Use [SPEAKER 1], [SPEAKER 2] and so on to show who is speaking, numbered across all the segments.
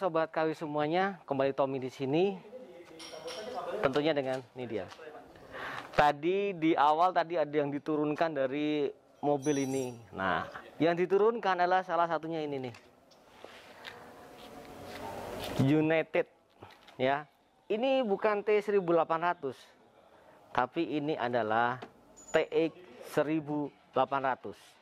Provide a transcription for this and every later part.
[SPEAKER 1] sobat kawi semuanya, kembali Tommy di sini. Tentunya dengan ini dia. Tadi di awal tadi ada yang diturunkan dari mobil ini. Nah, yang diturunkan adalah salah satunya ini nih. United ya. Ini bukan T1800. Tapi ini adalah TX 1800.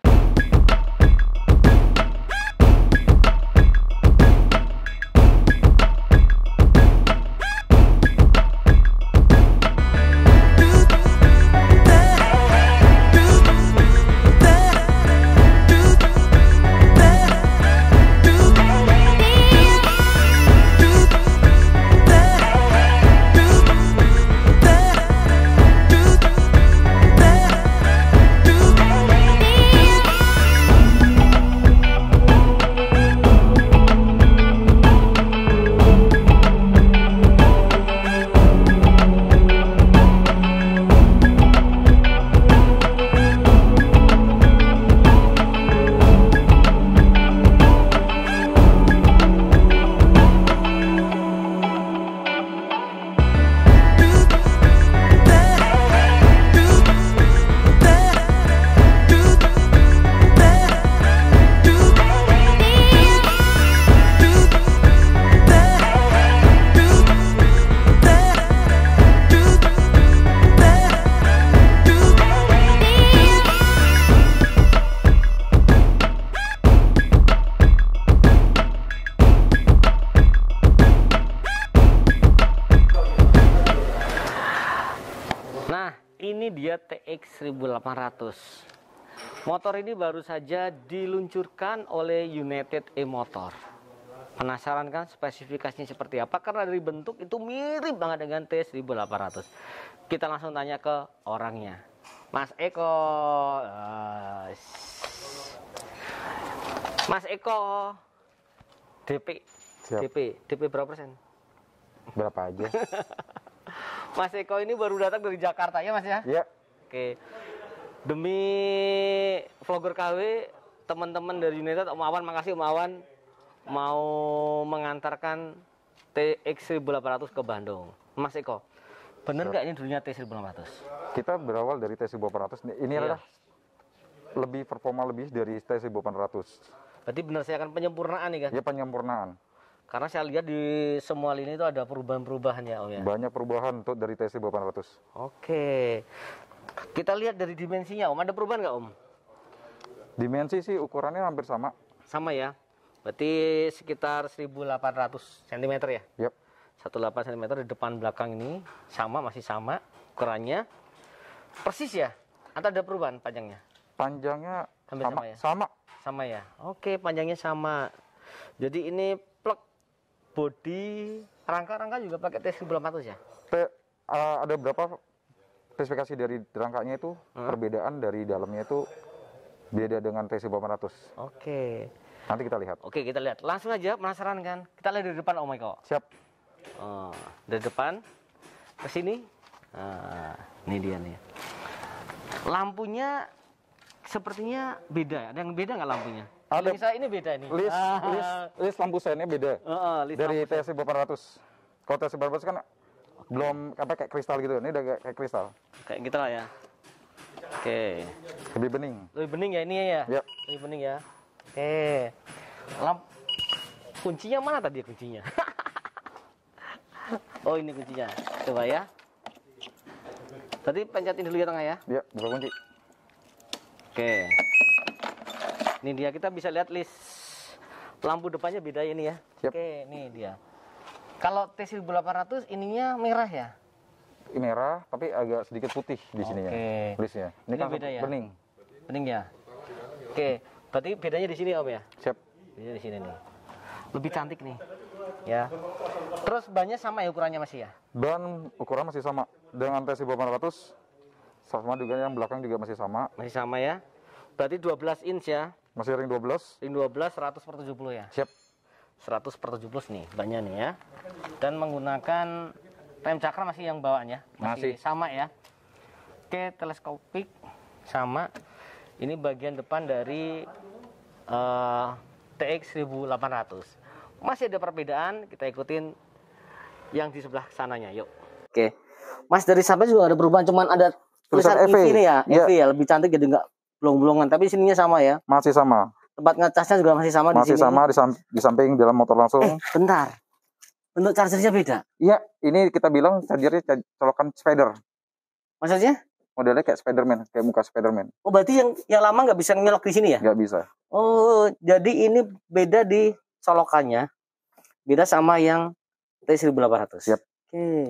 [SPEAKER 1] ini dia TX 1800 motor ini baru saja diluncurkan oleh United E-Motor penasaran kan spesifikasinya seperti apa karena dari bentuk itu mirip banget dengan TX 1800 kita langsung tanya ke orangnya Mas Eko Mas Eko DP Siap. DP DP berapa persen
[SPEAKER 2] berapa aja
[SPEAKER 1] Mas Eko ini baru datang dari Jakarta ya Mas ya? Iya. Oke. Demi vlogger KW, teman-teman dari United Om Awan, makasih Om Awan mau mengantarkan TX1800 ke Bandung. Mas Eko,
[SPEAKER 2] benar iya. nggak ini dulunya TX 1800 Kita berawal dari TX 1800 Ini iya. adalah lebih performa lebih dari TX 1800
[SPEAKER 1] Berarti benar saya akan penyempurnaan nih kan? Iya penyempurnaan. Karena saya lihat di semua lini itu ada perubahan-perubahan ya Om ya. Banyak
[SPEAKER 2] perubahan untuk dari TC 800.
[SPEAKER 1] Oke. Kita lihat dari dimensinya Om, ada perubahan nggak Om?
[SPEAKER 2] Dimensi sih ukurannya hampir
[SPEAKER 1] sama. Sama ya. Berarti sekitar 1800 cm ya? Yep. 18 cm di depan belakang ini sama masih sama ukurannya. Persis ya? Atau ada perubahan panjangnya? Panjangnya sama, sama ya. Sama. Sama ya. Oke, panjangnya sama. Jadi ini Bodi, rangka-rangka juga pakai TS 1400 ya?
[SPEAKER 2] T, uh, eh, ada berapa spesifikasi dari rangkanya itu hmm. perbedaan dari dalamnya itu beda dengan tes 800. Oke. Nanti kita lihat. Oke, kita lihat.
[SPEAKER 1] Langsung aja penasaran kan? Kita lihat dari depan oh my god Siap.
[SPEAKER 2] Oh, dari depan
[SPEAKER 1] ke sini. Ah, ini dia nih. Lampunya
[SPEAKER 2] sepertinya beda. Ya? Ada yang beda nggak lampunya? ada Lisa ini beda nih. List ah. list list lampu seinnya beda. Uh, uh, list dari TSI beberapa ratus. Kalau TSI beberapa ratus kan okay. belum apa kayak kristal gitu. Ini udah kayak, kayak kristal. Kayak gitu lah ya. Oke. Okay. Lebih bening. Lebih bening ya ini ya. Yep. Ya? Ya. Lebih bening ya. Oke. Okay. Lamp
[SPEAKER 1] kuncinya mana tadi kuncinya? oh ini kuncinya. Coba ya. Tadi pencetin dulu ya tengah ya. Iya, buka kunci. Oke. Okay. Ini dia kita bisa lihat list lampu depannya beda ini ya. Yep. Oke, ini dia. Kalau T1800 ininya merah ya?
[SPEAKER 2] Merah, tapi agak sedikit putih di okay. sininya. Listnya. Ini, ini kan beda ya? Bening. Bening ya.
[SPEAKER 1] Oke, berarti bedanya di sini Om ya? Siap. Bedanya di sini nih.
[SPEAKER 2] Lebih cantik nih.
[SPEAKER 1] Ya. Terus bannya sama ya ukurannya masih ya?
[SPEAKER 2] Ban ukuran masih sama dengan T1800 sama juga yang belakang juga masih sama. Masih sama ya. Berarti 12 inch ya. Masih ring 12? Ring 12 100 per 70 ya? Siap.
[SPEAKER 1] 100 per 70 nih banyak nih ya. Dan menggunakan rem cakra masih yang bawaannya. Masih, masih. sama ya. Oke, teleskopik sama. Ini bagian depan dari uh, TX 1800. Masih ada perbedaan, kita ikutin yang di sebelah sananya, yuk. Oke. Mas dari sampai juga ada perubahan cuman ada
[SPEAKER 2] tulisan EV, EV ya, yeah. ya
[SPEAKER 1] lebih cantik jadi enggak. Blong-blongan, tapi sininya sama ya? Masih sama. Tempat ngecasnya juga masih sama masih di sini. sama di,
[SPEAKER 2] sam di samping dalam motor langsung. Eh, bentar. Bentuk chargernya beda. Iya, ini kita bilang chargernya colokan spider. Maksudnya? Modelnya kayak Spiderman, kayak muka Spiderman. Oh, berarti yang yang lama nggak bisa nyelok di sini ya? Nggak bisa.
[SPEAKER 1] Oh, jadi ini beda di colokannya. Beda sama yang T1800. Yep. Oke. Okay.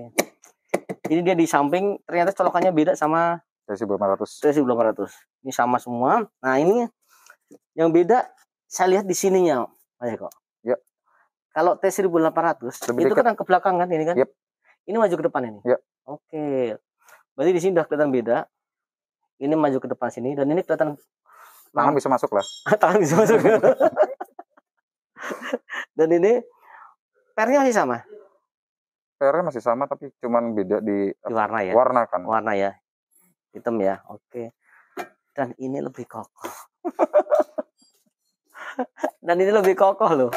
[SPEAKER 1] ini dia di samping ternyata colokannya beda sama ratus. Itu 1500. Ini sama semua. Nah, ini yang beda saya lihat di sininya, Mas oh, iya kok? Ya. Kalau T1800 Lebih itu dekat. kan ke belakang kan ini kan? Yep. Ini maju ke depan ini. Yep. Ya. Oke. Berarti di sini udah kelihatan beda. Ini maju ke depan sini dan ini
[SPEAKER 2] kelihatan tangan bisa masuk lah. tangan bisa masuk. dan ini pernya masih sama. Pernya masih sama tapi cuman beda di, di warna ya. Warna kan. Warna ya hitam ya oke dan
[SPEAKER 1] ini lebih kokoh dan ini lebih kokoh loh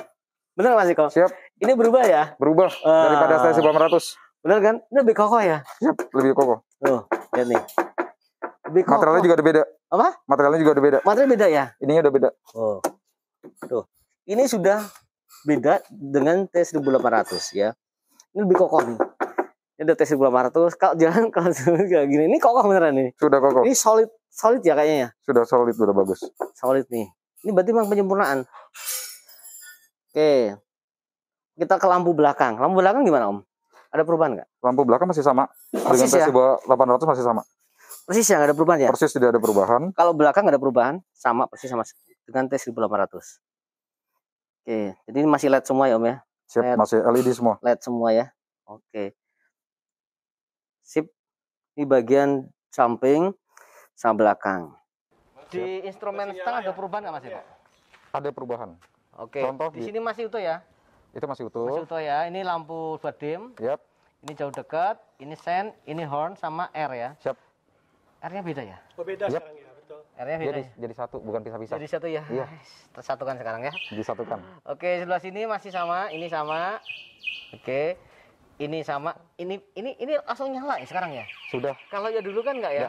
[SPEAKER 1] bener masih kok siap ini berubah ya berubah uh, daripada saya sebelum ratus bener kan ini lebih
[SPEAKER 2] kokoh ya siap lebih kokoh loh lihat nih lebih kokoh. materialnya juga berbeda. beda apa materialnya juga berbeda. beda materi beda ya ininya udah beda oh tuh ini sudah
[SPEAKER 1] beda dengan T1800 ya ini lebih kokoh nih udah tes 800 kalau jalan kalau kayak gini ini kokoh beneran ini sudah kokoh ini solid solid ya kayaknya ya?
[SPEAKER 2] sudah solid sudah bagus
[SPEAKER 1] solid nih ini berarti memang penyempurnaan oke kita ke lampu belakang lampu belakang gimana om ada perubahan nggak lampu belakang masih sama persis dengan tes ya? 800 masih sama persis ya nggak ada perubahan ya persis
[SPEAKER 2] tidak ada perubahan
[SPEAKER 1] kalau belakang nggak ada perubahan sama persis sama dengan tes 1800 Oke, jadi ini masih LED semua ya Om ya? Siap, LED, masih LED semua. LED semua ya. Oke sip di bagian samping sama belakang di instrumen stang ada ya? perubahan nggak mas ya. Iya.
[SPEAKER 2] ada perubahan oke Contoh di, di sini masih utuh ya itu masih utuh masih utuh
[SPEAKER 1] ya ini lampu buat dim yep. ini jauh dekat ini sen ini horn sama r ya siap r-nya beda ya
[SPEAKER 2] oh, beda yep. sekarang ya R-nya beda. Jadi, ya? jadi satu, bukan pisah-pisah. Jadi satu ya. Iya.
[SPEAKER 1] Tersatukan sekarang ya. Disatukan. Oke, sebelah sini masih sama, ini sama. Oke ini sama ini ini ini langsung nyala ya sekarang ya sudah kalau ya dulu kan nggak ya?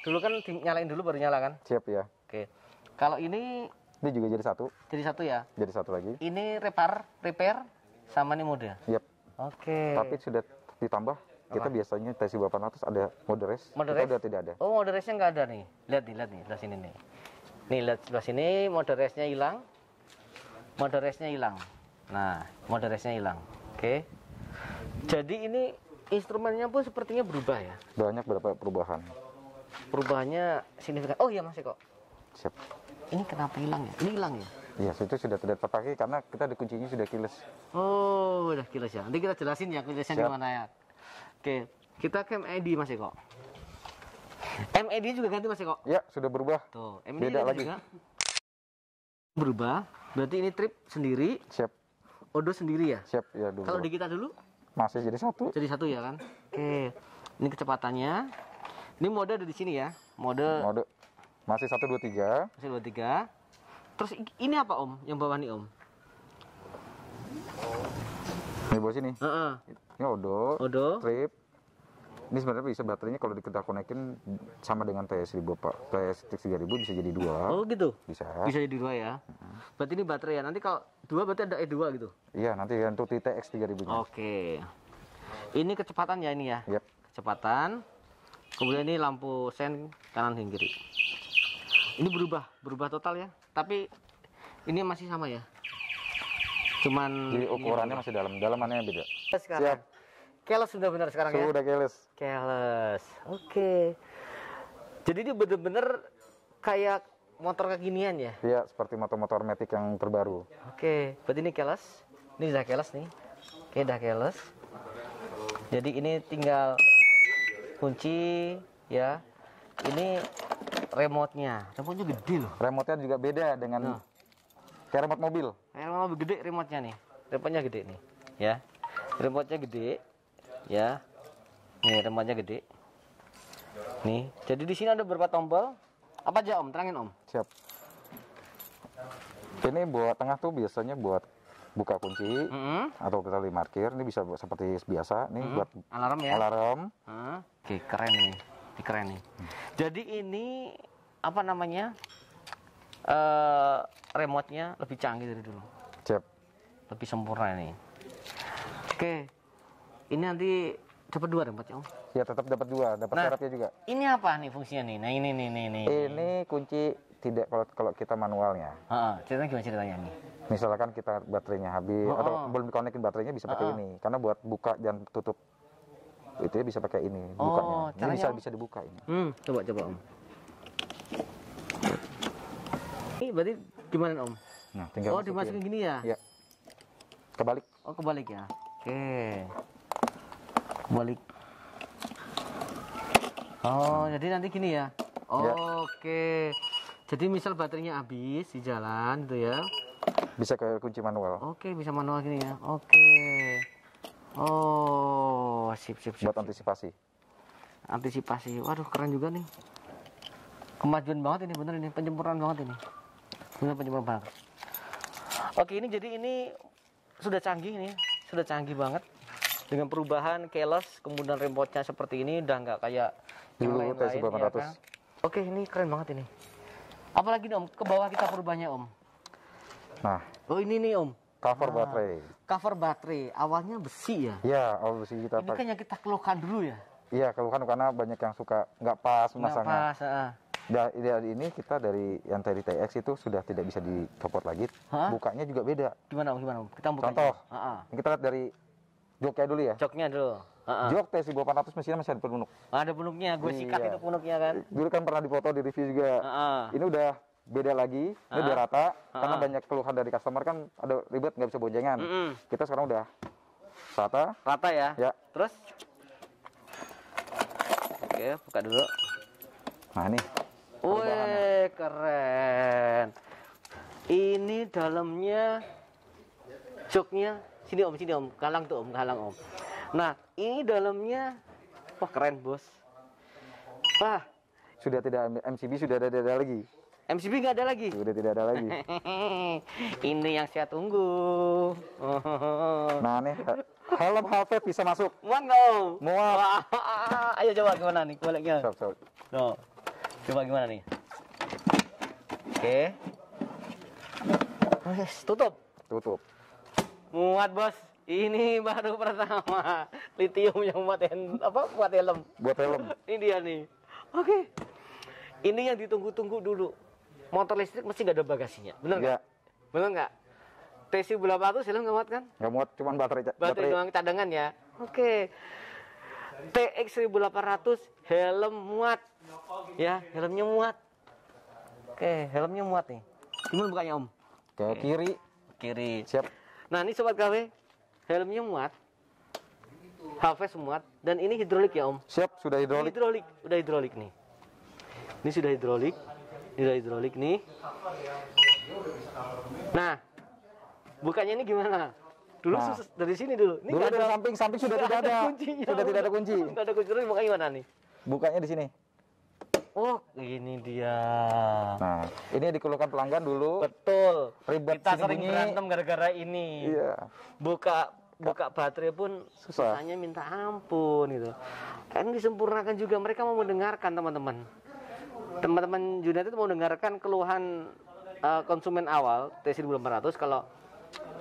[SPEAKER 1] dulu kan nyalain dulu baru nyala kan siap ya oke kalau ini
[SPEAKER 2] ini juga jadi satu jadi satu ya jadi satu lagi
[SPEAKER 1] ini repair repair sama ini mode
[SPEAKER 2] yep oke tapi sudah ditambah Apa? kita biasanya tes 800 ada mode race mode race? udah tidak ada
[SPEAKER 1] oh mode race nya nggak ada nih lihat nih lihat nih lihat sini nih nih lihat sebelah sini mode race nya hilang mode race nya hilang nah mode race nya hilang oke jadi ini instrumennya pun sepertinya berubah ya?
[SPEAKER 2] Banyak berapa perubahan?
[SPEAKER 1] Perubahannya signifikan. Oh iya masih kok. Siap. Ini kenapa hilang ya? Ini hilang ya?
[SPEAKER 2] Iya, itu sudah tidak terpakai karena kita dikuncinya kuncinya sudah kiles.
[SPEAKER 1] Oh, sudah kiles ya. Nanti kita jelasin ya kilesnya di mana ya. Oke, kita ke MED masih kok. MED juga ganti masih kok. Ya, sudah berubah. Tuh, MED Beda lagi. Juga. Berubah. Berarti ini trip sendiri. Siap. Odo sendiri ya? Siap, ya dulu. Kalau di kita dulu? Masih jadi satu. Jadi satu ya kan? Oke. Ini kecepatannya. Ini mode ada di sini ya. Mode. Mode. Masih
[SPEAKER 2] satu dua tiga. Masih dua tiga.
[SPEAKER 1] Terus ini apa Om? Yang bawah nih Om?
[SPEAKER 2] Ini bawah sini. Uh -uh. Ini odo. Odo. Trip. Ini sebenarnya bisa baterainya kalau kita konekin sama dengan TS 1000 Pak. TS ribu bisa jadi dua. Oh gitu. Bisa. Bisa jadi dua ya. Uh -huh.
[SPEAKER 1] Berarti ini baterai ya. Nanti kalau dua berarti ada E2 gitu.
[SPEAKER 2] Iya, nanti untuk TTX 3000 Oke.
[SPEAKER 1] Oke. Ini kecepatan ya ini ya. Yep. Kecepatan. Kemudian ini lampu sen kanan hingga kiri. Ini berubah, berubah total ya. Tapi ini masih sama ya.
[SPEAKER 2] Cuman Jadi ukurannya masih dalam, dalamannya yang beda.
[SPEAKER 1] Sekarang. Ya? Siap. Keles sudah benar sekarang sudah ya. Sudah keles. Keles. Oke. Okay. Jadi ini bener-bener kayak motor kekinian ya?
[SPEAKER 2] Iya, seperti motor-motor Matic yang terbaru.
[SPEAKER 1] Oke, berarti ini keles. Ini udah keles nih. Oke, udah keles. Jadi ini tinggal kunci ya. Ini remote-nya.
[SPEAKER 2] Remote-nya gede loh. Remote-nya juga beda dengan nah. kayak remote mobil.
[SPEAKER 1] Kayak remote mobil gede remote-nya nih. Remote-nya gede nih,
[SPEAKER 2] ya. Remote-nya gede, ya.
[SPEAKER 1] Nih remote-nya gede. Nih, jadi di sini ada beberapa tombol apa aja Om? Terangin Om.
[SPEAKER 2] Siap. Ini buat tengah tuh biasanya buat buka kunci mm -hmm. atau kita li markir ini bisa buat seperti biasa nih mm -hmm. buat alarm ya alarm hmm. oke okay, keren nih ini keren nih hmm. jadi ini
[SPEAKER 1] apa namanya uh, eh, remote nya lebih canggih dari dulu Siap. lebih sempurna ini oke okay. ini nanti dapat dua dapat ya
[SPEAKER 2] om ya tetap dapat dua dapat nah, syaratnya juga ini apa nih fungsinya nih nah ini nih nih ini ini kunci tidak kalau kalau kita manualnya Cerita gimana ceritanya nih misalkan kita baterainya habis oh, atau oh. belum dikonekin baterainya bisa pakai uh, uh. ini karena buat buka dan tutup itu ya bisa pakai ini oh, bukanya caranya... ini bisa om. bisa dibuka ini hmm, coba coba om
[SPEAKER 1] ini berarti gimana om nah tinggal oh dimasukin gini ya, ya. kebalik oh kebalik ya oke okay balik oh jadi nanti gini ya, oh, oke jadi misal baterainya habis di jalan gitu ya bisa ke kunci manual oke bisa manual gini ya oke oh sip sip, sip buat antisipasi antisipasi waduh keren juga nih kemajuan banget ini bener ini penyempurnaan banget ini bener penyempurnaan banget oke ini jadi ini sudah canggih nih sudah canggih banget dengan perubahan keyless kemudian remote-nya seperti ini udah nggak kayak yang dulu lain ya, kan? oke ini keren banget ini apalagi nih om ke bawah kita perubahnya om nah oh ini nih om cover nah, baterai cover baterai awalnya
[SPEAKER 2] besi ya ya awal besi kita ini kan
[SPEAKER 1] yang kita keluhkan dulu ya
[SPEAKER 2] iya keluhkan karena banyak yang suka nggak pas masangnya nggak pas uh. Dari, ya, ini kita dari yang tadi TX itu sudah tidak bisa dicopot lagi. Hah? Bukanya juga beda.
[SPEAKER 1] Gimana om? Gimana om?
[SPEAKER 2] Kita bukanya. Contoh. Uh -uh. Kita lihat dari Joknya dulu ya? Joknya dulu. Uh-uh. Jok tes 1800 mesinnya masih ada penunuk. Ada penunuknya, gue iya. sikat iya. itu penunuknya kan. Dulu kan pernah dipoto di review juga. Uh-uh. Ini udah beda lagi, ini uh-uh. udah rata.
[SPEAKER 1] Uh-uh. Karena banyak
[SPEAKER 2] keluhan dari customer kan ada ribet nggak bisa boncengan. uh Kita sekarang udah
[SPEAKER 1] rata. Rata ya. Ya. Terus? Oke, buka dulu. Nah ini. Wih keren. Ini dalamnya joknya Sini om, sini om, kalang tuh om, kalang om. Nah, ini dalamnya, wah keren bos.
[SPEAKER 2] Wah, sudah tidak MCB sudah ada, ada lagi. MCB nggak ada lagi. Sudah tidak ada lagi.
[SPEAKER 1] ini yang saya tunggu. nah nih, helm half bisa masuk. Muat nggak om? Muat. Ayo coba gimana nih, boleh gimana? Stop, stop. No. Coba gimana nih? Oke. Okay. Tutup. Tutup. Muat bos. Ini baru pertama litium yang buat apa buat helm. Buat helm. ini dia nih. Oke. Okay. Ini yang ditunggu-tunggu dulu. Motor listrik mesti nggak ada bagasinya. Benar nggak? Benar nggak? TC berapa tuh helm nggak muat kan?
[SPEAKER 2] Nggak muat, cuman baterai. Baterai, baterai doang
[SPEAKER 1] cadangan ya. Oke. Okay. TX 1800 helm muat. Ya, helmnya muat. Oke, helmnya muat nih. Gimana bukanya Om?
[SPEAKER 2] Ke kiri. Kiri. Siap.
[SPEAKER 1] Nah ini sobat KW, helmnya muat, HVS muat, dan ini hidrolik ya om. Siap, sudah
[SPEAKER 2] hidrolik. Ini hidrolik,
[SPEAKER 1] udah hidrolik nih.
[SPEAKER 2] Ini sudah hidrolik, ini
[SPEAKER 1] sudah hidrolik nih. Nah, bukannya ini gimana? Dulu nah. dari sini dulu. Ini dulu ada, samping, samping sudah, sudah tidak ada, kuncinya. Sudah tidak ada kunci. Tidak ada kunci, makanya gimana nih?
[SPEAKER 2] Bukanya di sini. Oh, ini dia. Nah, ini dikeluhkan pelanggan dulu. Betul. Ribet Kita sering bunyi. berantem
[SPEAKER 1] gara-gara ini. Iya.
[SPEAKER 2] Buka buka baterai pun susah. susahnya minta ampun gitu.
[SPEAKER 1] Kan disempurnakan juga mereka mau mendengarkan teman-teman. Teman-teman itu mau mendengarkan keluhan uh, konsumen awal TC2800 kalau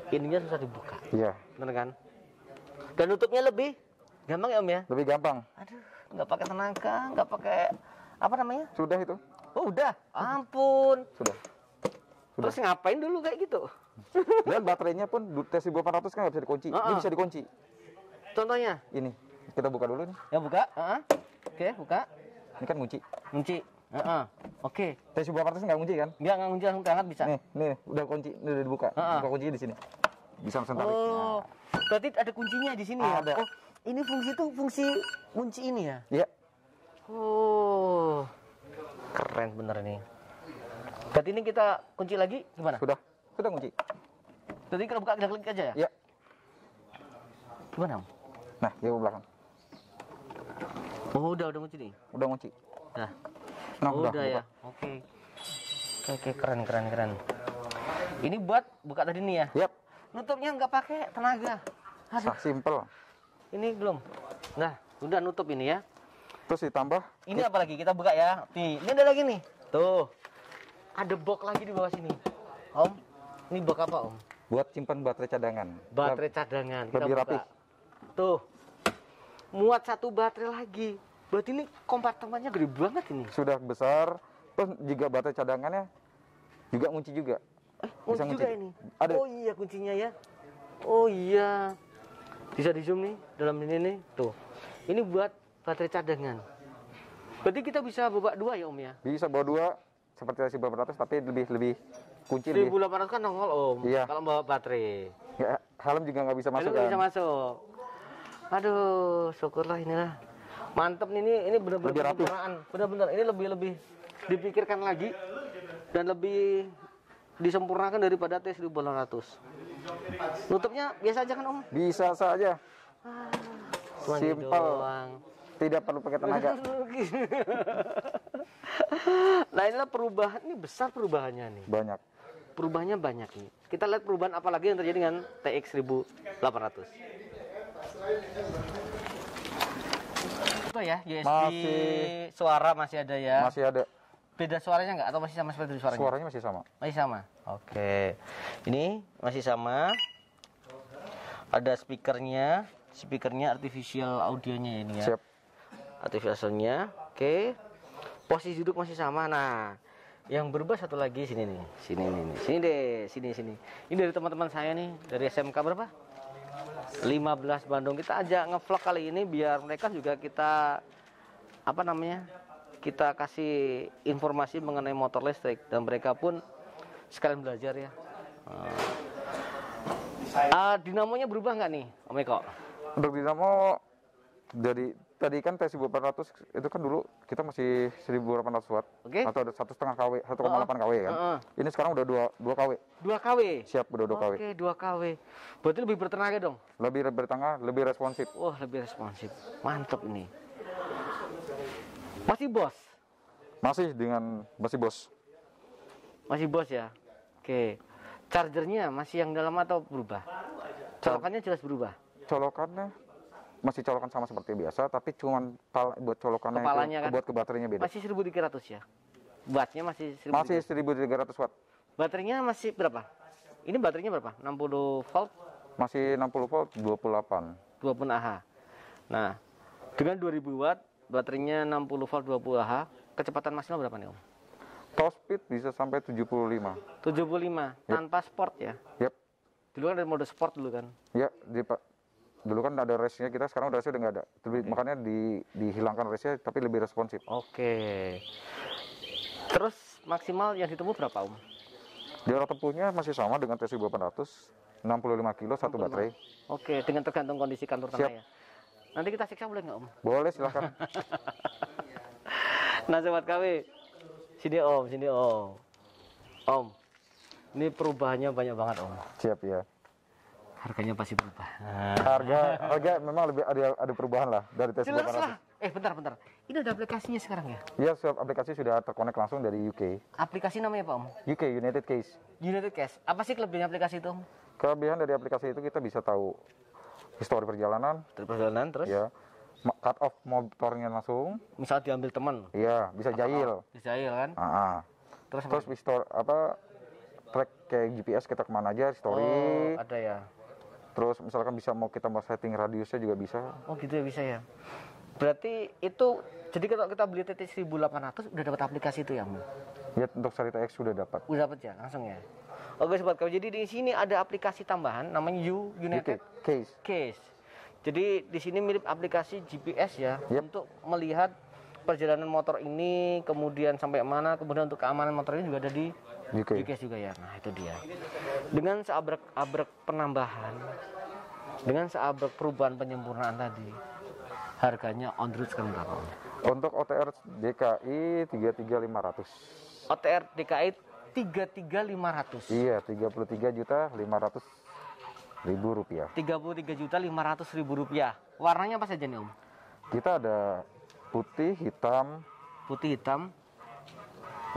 [SPEAKER 1] ininya susah dibuka. Iya. Benar kan? Dan tutupnya lebih gampang ya Om ya? Lebih gampang. Aduh, nggak pakai tenaga, nggak pakai apa namanya sudah itu oh udah ampun
[SPEAKER 2] sudah Sudah. Terus ngapain dulu kayak gitu? Dan baterainya pun tes 1800 kan nggak bisa dikunci. Uh -uh. Ini bisa dikunci. Contohnya? Ini. Kita buka dulu nih. Ya buka. Uh -huh. Oke, okay, buka. Ini kan kunci. Kunci. Uh -uh. Oke. Okay. Tes 1800 nggak kunci kan? Nggak, nggak kunci langsung angkat bisa. Nih, nih, udah kunci, ini udah dibuka. Uh -uh. Buka kuncinya di sini. Bisa langsung tarik. Oh, nah. berarti ada kuncinya di sini ada. ya? Ada. Oh, ini fungsi tuh fungsi
[SPEAKER 1] kunci ini ya? Iya. Yeah Oh, keren bener nih. Berarti ini kita kunci lagi gimana? Sudah, sudah kunci. Berarti kita buka kita klik aja ya? Iya.
[SPEAKER 2] Gimana? Nah, dia belakang.
[SPEAKER 1] Oh, udah udah kunci nih. Udah kunci. Nah. Nah, oh, udah, udah ya. Oke. Okay. Oke, okay, okay, keren keren keren. Ini buat buka tadi nih ya? Yap. Nutupnya nggak pakai tenaga. Aduh. Ah, simple. Ini belum. Nah, udah nutup
[SPEAKER 2] ini ya. Terus ditambah
[SPEAKER 1] ini apa lagi? Kita buka ya. Nih, ini ada lagi nih. Tuh. Ada box lagi di bawah sini. Om, ini box apa, Om?
[SPEAKER 2] Buat simpan baterai cadangan. Baterai cadangan. Kita lebih rapi.
[SPEAKER 1] Tuh. Muat satu baterai lagi. Berarti ini kompartemennya
[SPEAKER 2] gede banget ini. Sudah besar. Terus juga baterai cadangannya juga kunci juga. Eh, kunci juga ini. Ada. Oh
[SPEAKER 1] iya kuncinya ya. Oh iya.
[SPEAKER 2] Bisa di zoom nih dalam ini nih. Tuh.
[SPEAKER 1] Ini buat baterai cadangan. Berarti kita bisa bawa dua ya Om ya?
[SPEAKER 2] Bisa bawa dua seperti 1800 tapi lebih lebih kunci 1800 lebih.
[SPEAKER 1] kan nongol Om. Iya. Kalau bawa baterai.
[SPEAKER 2] Ya, helm juga nggak bisa masuk. Helm kan? bisa
[SPEAKER 1] masuk. Aduh, syukurlah inilah. Mantep nih ini ini benar-benar benar-benar ini lebih lebih dipikirkan lagi dan lebih disempurnakan daripada T1800. Nutupnya biasa aja kan Om?
[SPEAKER 2] Bisa saja. Ah, gitu Simpel. Tidak perlu pakai tenaga.
[SPEAKER 1] nah inilah perubahan ini besar perubahannya nih. Banyak. Perubahannya banyak nih. Kita lihat perubahan apa lagi yang terjadi dengan TX 1800 apa ya USB masih, suara masih ada ya masih ada beda suaranya nggak atau masih sama seperti suaranya suaranya masih sama masih sama oke ini masih sama ada speakernya speakernya artificial audionya ini ya Siap aktivationnya oke posisi duduk masih sama nah yang berubah satu lagi sini nih sini nih, nih. sini deh sini sini ini dari teman-teman saya nih dari SMK berapa 15 Bandung kita ajak ngevlog kali ini biar mereka juga kita apa namanya kita kasih informasi mengenai motor listrik dan mereka pun sekalian belajar ya uh, dinamonya berubah nggak nih
[SPEAKER 2] Om Eko? Untuk dinamo dari tadi kan tes 1800 itu kan dulu kita masih 1800 watt okay. atau ada satu setengah kW 1,8 uh, kW kan uh, uh. ini sekarang udah dua dua kW dua kW siap udah dua kW oke dua kW berarti lebih bertenaga dong lebih bertenaga lebih responsif wah oh, lebih responsif mantap nih masih bos masih dengan masih bos
[SPEAKER 1] masih bos ya oke okay. chargernya masih yang dalam atau berubah
[SPEAKER 2] colokannya jelas berubah colokannya masih colokan sama seperti biasa tapi cuman pala, buat colokannya Kepalanya itu, kan buat ke baterainya beda. Masih
[SPEAKER 1] 1300 ya. Wattnya masih 1300. Masih
[SPEAKER 2] 1300 watt. Baterainya
[SPEAKER 1] masih berapa? Ini baterainya berapa? 60 volt? Masih 60 volt 28. 20 Ah. Nah, dengan 2000 watt baterainya 60 volt 20 Ah, kecepatan maksimal berapa nih Om?
[SPEAKER 2] Top speed bisa sampai 75.
[SPEAKER 1] 75 yep. tanpa sport ya? Yep. Dulu kan ada mode sport dulu kan?
[SPEAKER 2] Ya, yep. di, dulu kan ada resinya kita sekarang race udah nggak ada lebih, okay. makanya di, dihilangkan race tapi lebih responsif oke okay. terus maksimal yang ditempuh berapa om jarak tempuhnya masih sama dengan TC 800 65 kilo satu baterai oke
[SPEAKER 1] okay. dengan tergantung kondisi kantor Siap. ya nanti kita siksa boleh nggak om
[SPEAKER 2] boleh silahkan
[SPEAKER 1] nah sobat KW sini om sini om
[SPEAKER 2] om ini perubahannya banyak banget om siap ya harganya pasti berubah. Nah. Harga harga memang lebih ada ada perubahan lah dari tes Jelas lah.
[SPEAKER 1] Eh bentar bentar. Ini ada aplikasinya sekarang ya?
[SPEAKER 2] Iya, yes, aplikasi sudah terkonek langsung dari UK.
[SPEAKER 1] Aplikasi namanya apa Om?
[SPEAKER 2] UK United Case.
[SPEAKER 1] United Case. Apa sih kelebihan aplikasi itu Om?
[SPEAKER 2] Kelebihan dari aplikasi itu kita bisa tahu histori perjalanan. Histori perjalanan terus? Ya. Cut off motornya langsung. Misal diambil teman. Iya, bisa jahil. Bisa jahil kan? Heeh. Ah, terus, ah. terus apa? Store, apa track kayak GPS kita kemana aja, story. Oh, ada ya. Terus misalkan bisa mau kita mau setting radiusnya juga bisa.
[SPEAKER 1] Oh gitu ya bisa ya. Berarti itu jadi kalau kita beli TT 1800 udah dapat aplikasi itu ya, Bu?
[SPEAKER 2] Ya untuk Sarita X sudah dapat.
[SPEAKER 1] Udah dapat ya, langsung ya. Oke sobat kamu. Jadi di sini ada aplikasi tambahan namanya U United Case. Case. Jadi di sini mirip aplikasi GPS ya yep. untuk melihat perjalanan motor ini, kemudian sampai mana, kemudian untuk keamanan motor ini juga ada di Gitu ya? Juga juga ya. Nah, itu dia. Dengan seabrek-abrek penambahan, dengan seabrek perubahan penyempurnaan tadi, harganya on route
[SPEAKER 2] sekarang berapa? Untuk OTR DKI 33500. OTR
[SPEAKER 1] DKI 33500.
[SPEAKER 2] Iya, 33 juta 500 ribu rupiah.
[SPEAKER 1] 33 juta 500 ribu rupiah. Warnanya apa saja nih Om?
[SPEAKER 2] Kita ada putih, hitam, putih, hitam,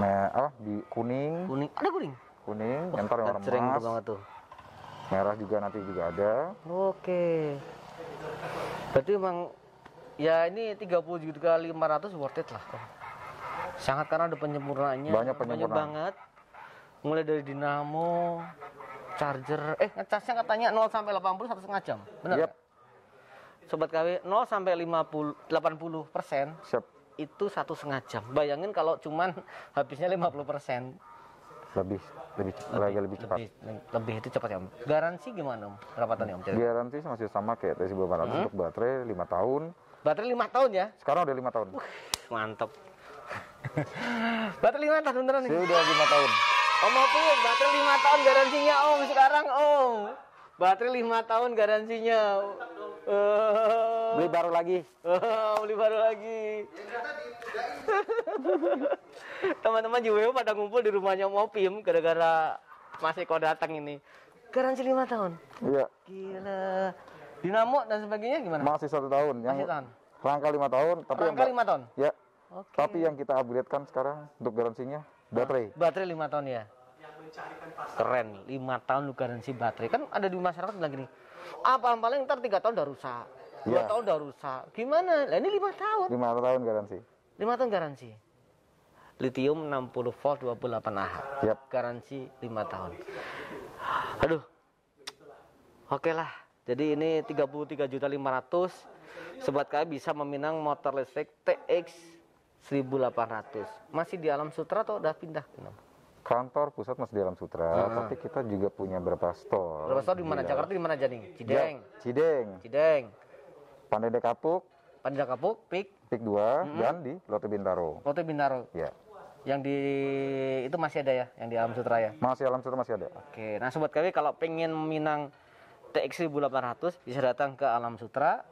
[SPEAKER 2] me oh di kuning kuning ada kuning kuning oh, entar yang warna sering emas banget tuh merah juga nanti juga ada
[SPEAKER 1] oke berarti emang ya ini 30 juta kali 500 worth it lah sangat karena ada penyempurnaannya banyak, penyempurnaan. banyak banget mulai dari dinamo charger eh ngecasnya katanya 0 sampai 80 satu setengah jam benar yep. Sobat KW 0 sampai 50 80 persen Siap itu satu setengah jam. Bayangin kalau cuman habisnya 50 persen.
[SPEAKER 2] Lebih lebih lebih, lebih cepat. Lebih, lebih itu cepat ya om.
[SPEAKER 1] Garansi gimana om? ya om? Jadi.
[SPEAKER 2] Garansi masih sama kayak TC 800 hmm? untuk baterai 5 tahun. Baterai 5 tahun ya? Sekarang udah 5 tahun. Uh, mantap.
[SPEAKER 1] baterai 5 tahun beneran nih? Sudah 5 tahun. Om Opin, ya? baterai 5 tahun garansinya om sekarang om. Baterai 5 tahun garansinya. Uh. Beli baru lagi. Oh, beli baru lagi. Teman-teman juga pada ngumpul di rumahnya Mopim gara-gara masih kau datang ini. Garansi lima tahun. Iya. Gila.
[SPEAKER 2] Dinamo dan sebagainya gimana? Masih satu tahun. Yang Masih tahun. Rangka lima tahun. Tapi rangka lima tahun. Ya.
[SPEAKER 1] Okay. Tapi yang
[SPEAKER 2] kita upgrade kan sekarang untuk garansinya baterai.
[SPEAKER 1] Baterai lima tahun ya. Keren, lima tahun lu garansi baterai. Kan ada di masyarakat bilang gini, apa paling ntar tiga tahun udah rusak dua ya. tahun udah rusak gimana nah, ini lima tahun lima tahun garansi lima tahun garansi litium 60 volt 28 Ah yep. garansi lima tahun aduh oke okay lah jadi ini 33 juta 500 sobat kalian bisa meminang motor listrik TX 1800 masih di alam sutra atau udah pindah
[SPEAKER 2] kantor pusat masih di Alam Sutra, uh tapi kita juga punya beberapa store. Berapa store di mana? Jakarta di mana jadi Cideng. Ya, Cideng. Cideng. Pandai Kapuk. Pandai Kapuk, Pik. Pik dua, mm -hmm. dan di Lote Bintaro.
[SPEAKER 1] Lote Bintaro.
[SPEAKER 2] Iya. Yang di itu masih ada ya, yang di Alam Sutra ya? Masih Alam Sutra masih ada. Oke,
[SPEAKER 1] nah sobat kami kalau pengen minang TX 1800 bisa datang ke Alam Sutra,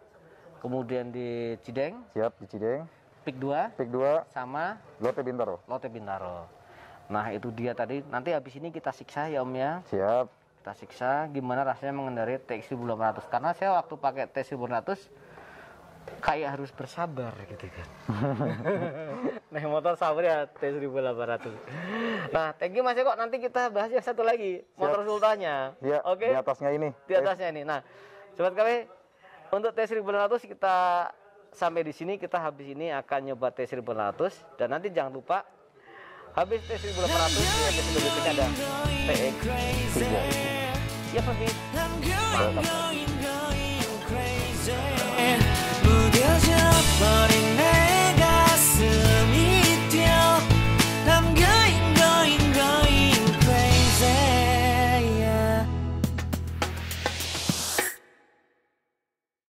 [SPEAKER 1] kemudian di Cideng. Siap di Cideng. Pik dua, Pik 2 sama Lote Bintaro. Lote Bintaro. Nah, itu dia tadi. Nanti habis ini kita siksa ya Om ya. Siap kita siksa gimana rasanya mengendarai TX 1800 karena saya waktu pakai TX 1800 kayak harus bersabar gitu kan Nah motor sabar ya T1800 nah thank you mas Eko nanti kita bahas yang satu lagi Siap. motor sultannya ya, oke okay? di atasnya ini di atasnya ini nah sobat kami untuk T1800 kita sampai di sini kita habis ini akan nyoba T1800 dan nanti jangan lupa habis T1800 ya lebih- ada TX3 ya Pak But